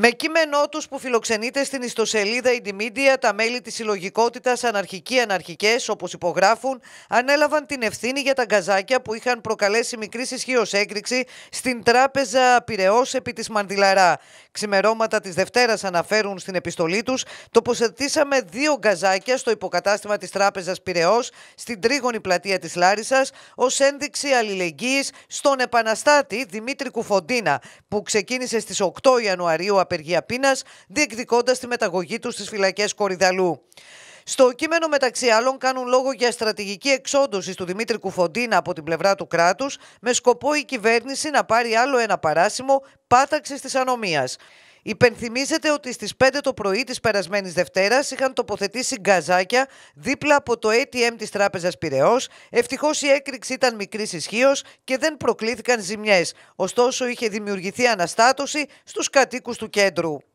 Με κείμενό τους που φιλοξενείται στην ιστοσελίδα Indymedia, τα μέλη της συλλογικότητας Αναρχικοί Αναρχικές, όπως υπογράφουν, ανέλαβαν την ευθύνη για τα γκαζάκια που είχαν προκαλέσει μικρή ισχύως έκρηξη στην τράπεζα Πυραιός επί της Μαντιλαρά. Ξημερώματα της Δευτέρας αναφέρουν στην επιστολή τους, τοποθετήσαμε δύο γκαζάκια στο υποκατάστημα της τράπεζας Πυραιός, στην τρίγωνη πλατεία της Λάρισας, ως ένδειξη αλληλεγγύης στον επαναστάτη Δημήτρη Κουφοντίνα, που ξεκίνησε στις 8 Ιανουαρίου απεργία πείνας, διεκδικώντας τη μεταγωγή τους στις φυλακές Κορυδαλού. Στο κείμενο, μεταξύ άλλων, κάνουν λόγο για στρατηγική εξόντωση του Δημήτρη Κουφοντίνα από την πλευρά του κράτους, με σκοπό η κυβέρνηση να πάρει άλλο ένα παράσημο πάταξη της ανομίας. Υπενθυμίζεται ότι στις 5 το πρωί της περασμένης Δευτέρας είχαν τοποθετήσει γκαζάκια δίπλα από το ATM της Τράπεζας Πυραιός. Ευτυχώς η έκρηξη ήταν μικρής ισχύως και δεν προκλήθηκαν ζημιές. Ωστόσο είχε δημιουργηθεί αναστάτωση στους κατοίκους του κέντρου.